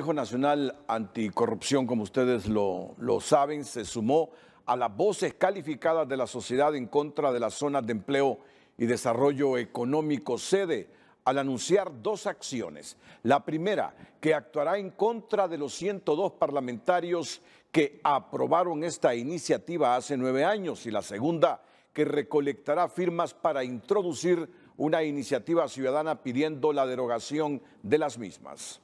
Consejo Nacional Anticorrupción, como ustedes lo, lo, saben, se sumó a las voces calificadas de la sociedad en contra de las zonas de empleo y desarrollo económico sede al anunciar dos acciones. La primera, que actuará en contra de los 102 parlamentarios que aprobaron esta iniciativa hace nueve años y la segunda, que recolectará firmas para introducir una iniciativa ciudadana pidiendo la derogación de las mismas.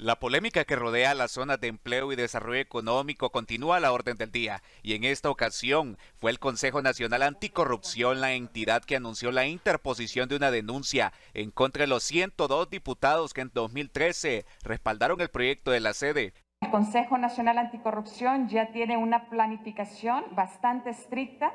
La polémica que rodea las zonas de empleo y desarrollo económico continúa a la orden del día y en esta ocasión fue el Consejo Nacional Anticorrupción la entidad que anunció la interposición de una denuncia en contra de los 102 diputados que en 2013 respaldaron el proyecto de la sede. El Consejo Nacional Anticorrupción ya tiene una planificación bastante estricta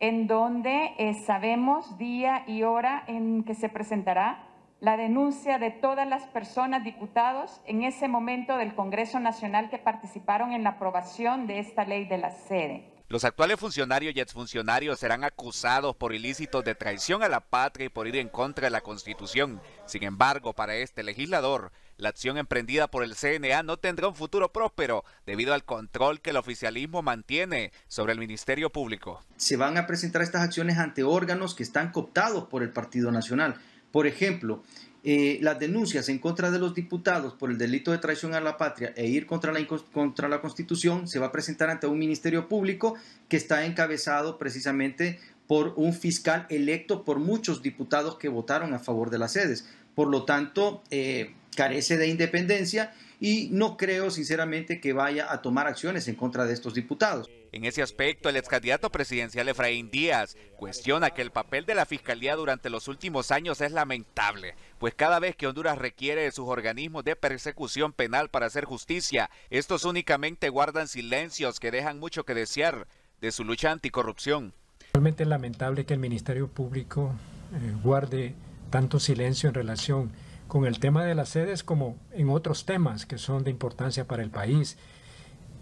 en donde eh, sabemos día y hora en que se presentará la denuncia de todas las personas diputados en ese momento del Congreso Nacional que participaron en la aprobación de esta ley de la sede. Los actuales funcionarios y exfuncionarios serán acusados por ilícitos de traición a la patria y por ir en contra de la Constitución. Sin embargo, para este legislador, la acción emprendida por el CNA no tendrá un futuro próspero debido al control que el oficialismo mantiene sobre el Ministerio Público. Se van a presentar estas acciones ante órganos que están cooptados por el Partido Nacional por ejemplo, eh, las denuncias en contra de los diputados por el delito de traición a la patria e ir contra la, contra la Constitución se va a presentar ante un Ministerio Público que está encabezado precisamente por un fiscal electo por muchos diputados que votaron a favor de las sedes. Por lo tanto, eh, carece de independencia y no creo sinceramente que vaya a tomar acciones en contra de estos diputados. En ese aspecto, el excandidato presidencial Efraín Díaz cuestiona que el papel de la Fiscalía durante los últimos años es lamentable, pues cada vez que Honduras requiere de sus organismos de persecución penal para hacer justicia, estos únicamente guardan silencios que dejan mucho que desear de su lucha anticorrupción. Realmente es lamentable que el Ministerio Público eh, guarde tanto silencio en relación con el tema de las sedes como en otros temas que son de importancia para el país.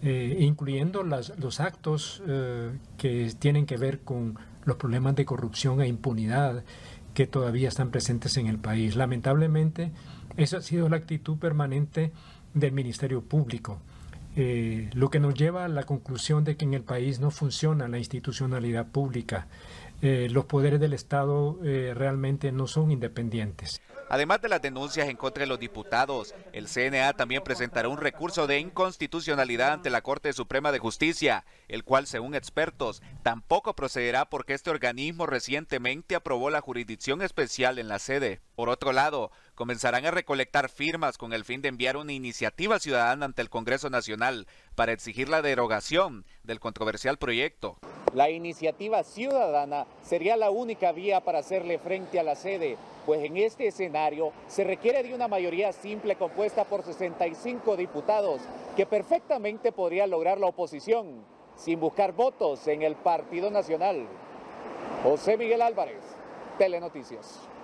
Eh, incluyendo los actos eh, que tienen que ver con los problemas de corrupción e impunidad que todavía están presentes en el país. Lamentablemente, esa ha sido la actitud permanente del Ministerio Público, eh, lo que nos lleva a la conclusión de que en el país no funciona la institucionalidad pública. Eh, los poderes del Estado eh, realmente no son independientes. Además de las denuncias en contra de los diputados, el CNA también presentará un recurso de inconstitucionalidad ante la Corte Suprema de Justicia, el cual, según expertos, tampoco procederá porque este organismo recientemente aprobó la jurisdicción especial en la sede. Por otro lado, comenzarán a recolectar firmas con el fin de enviar una iniciativa ciudadana ante el Congreso Nacional para exigir la derogación del controversial proyecto. La iniciativa ciudadana sería la única vía para hacerle frente a la sede, pues en este escenario se requiere de una mayoría simple compuesta por 65 diputados, que perfectamente podría lograr la oposición, sin buscar votos en el Partido Nacional. José Miguel Álvarez, Telenoticias.